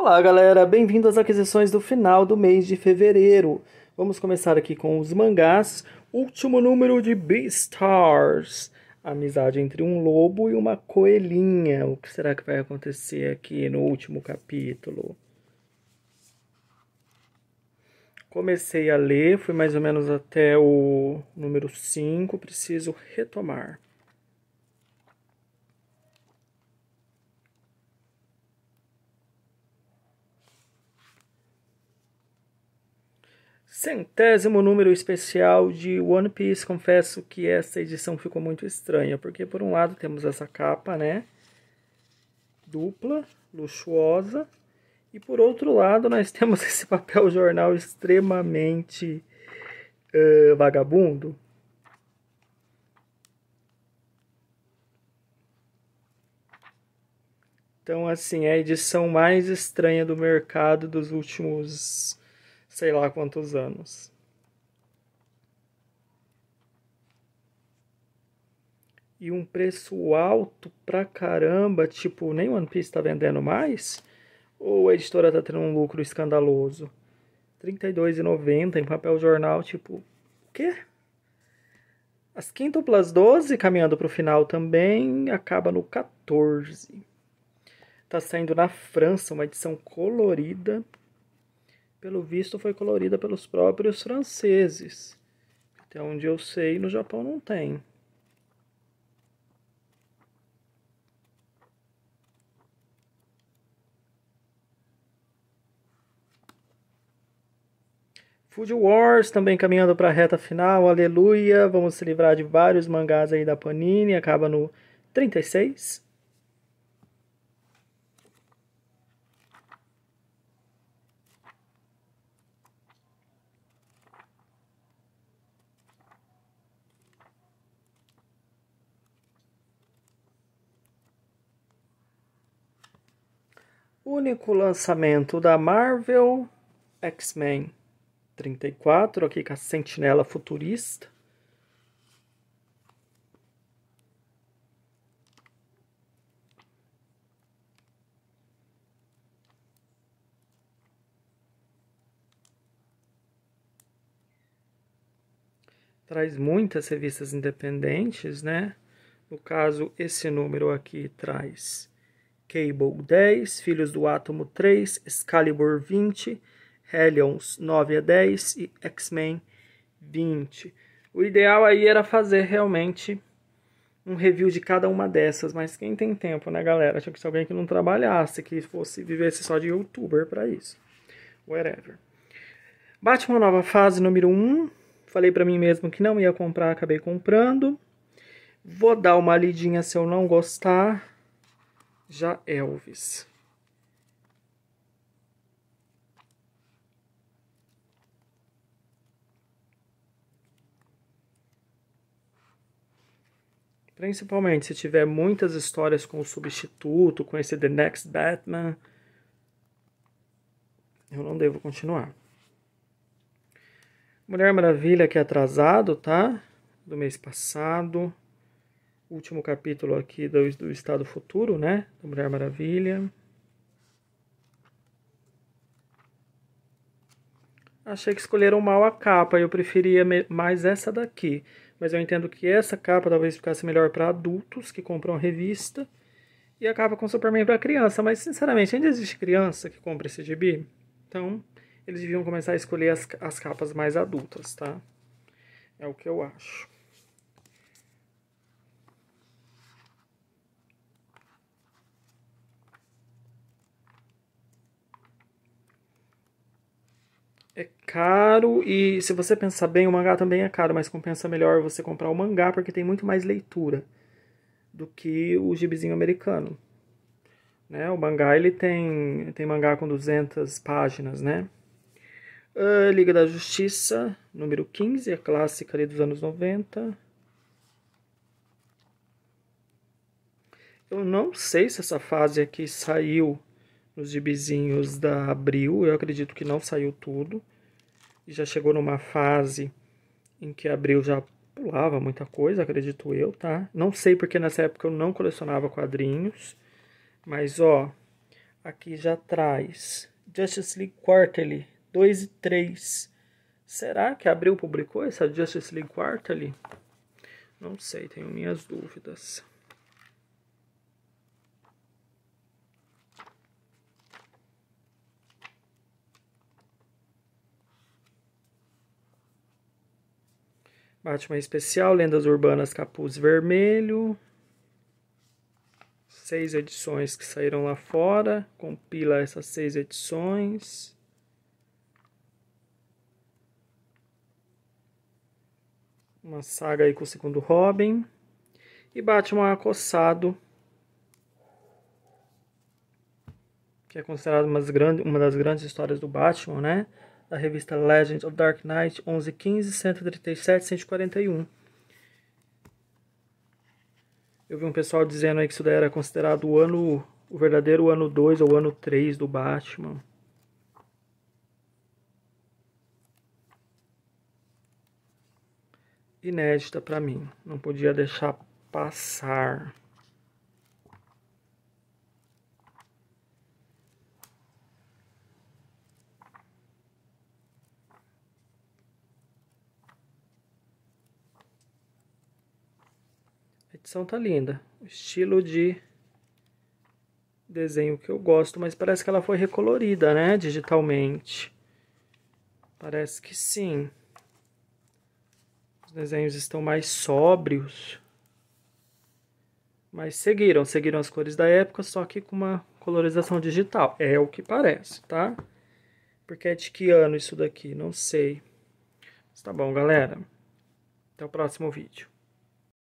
Olá, galera! Bem-vindo às aquisições do final do mês de fevereiro. Vamos começar aqui com os mangás. Último número de Beastars. Amizade entre um lobo e uma coelhinha. O que será que vai acontecer aqui no último capítulo? Comecei a ler, fui mais ou menos até o número 5, preciso retomar. centésimo número especial de One Piece. Confesso que essa edição ficou muito estranha, porque por um lado temos essa capa, né? Dupla, luxuosa. E por outro lado, nós temos esse papel jornal extremamente uh, vagabundo. Então, assim, é a edição mais estranha do mercado dos últimos sei lá quantos anos. E um preço alto pra caramba, tipo, nem One Piece tá vendendo mais? Ou a editora tá tendo um lucro escandaloso? R$32,90 em papel jornal, tipo, o quê? As quintuplas 12, caminhando para o final também, acaba no 14. Tá saindo na França uma edição colorida pelo visto, foi colorida pelos próprios franceses. Até onde eu sei, no Japão não tem. Food Wars também caminhando para a reta final, aleluia. Vamos se livrar de vários mangás aí da Panini, acaba no 36. Único lançamento da Marvel, X-Men 34, aqui com a sentinela futurista. traz muitas revistas independentes, né? No caso, esse número aqui traz Cable 10, Filhos do Átomo 3, Excalibur 20, Hellions 9 a 10 e X-Men 20. O ideal aí era fazer realmente um review de cada uma dessas, mas quem tem tempo, né, galera? Tinha que ser alguém que não trabalhasse, que fosse vivesse só de youtuber para isso. Whatever. Batman Nova Fase número 1. Falei para mim mesmo que não ia comprar, acabei comprando. Vou dar uma lidinha se eu não gostar já Elvis. Principalmente se tiver muitas histórias com o substituto, com esse The Next Batman, eu não devo continuar. Mulher Maravilha que é atrasado, tá? Do mês passado último capítulo aqui do, do Estado Futuro, né? Da Mulher Maravilha. Achei que escolheram mal a capa, eu preferia mais essa daqui. Mas eu entendo que essa capa talvez ficasse melhor para adultos que compram a revista. E a capa com Superman para criança. Mas, sinceramente, ainda existe criança que compra esse gibi? Então, eles deviam começar a escolher as, as capas mais adultas, tá? É o que eu acho. é caro e se você pensar bem, o mangá também é caro, mas compensa melhor você comprar o mangá porque tem muito mais leitura do que o gibizinho americano. Né? O mangá ele tem tem mangá com 200 páginas, né? Ah, Liga da Justiça, número 15, a clássica ali dos anos 90. Eu não sei se essa fase aqui saiu os gibizinhos da Abril. Eu acredito que não saiu tudo. E já chegou numa fase em que Abril já pulava muita coisa, acredito eu, tá? Não sei porque nessa época eu não colecionava quadrinhos. Mas, ó, aqui já traz Justice League Quarterly 2 e 3. Será que Abril publicou essa Justice League Quarterly? Não sei, tenho minhas dúvidas. Batman Especial, Lendas Urbanas Capuz Vermelho. Seis edições que saíram lá fora. Compila essas seis edições. Uma saga aí com o segundo Robin. E Batman Acossado. Que é considerado uma das grandes histórias do Batman, né? da revista Legends of Dark Knight 1115 137 141. Eu vi um pessoal dizendo aí que isso daí era considerado o ano o verdadeiro ano 2 ou ano 3 do Batman. Inédita para mim, não podia deixar passar. edição tá linda. Estilo de desenho que eu gosto, mas parece que ela foi recolorida, né? Digitalmente. Parece que sim. Os desenhos estão mais sóbrios. Mas seguiram, seguiram as cores da época, só que com uma colorização digital. É o que parece, tá? Porque é de que ano isso daqui? Não sei. Mas tá bom, galera. Até o próximo vídeo.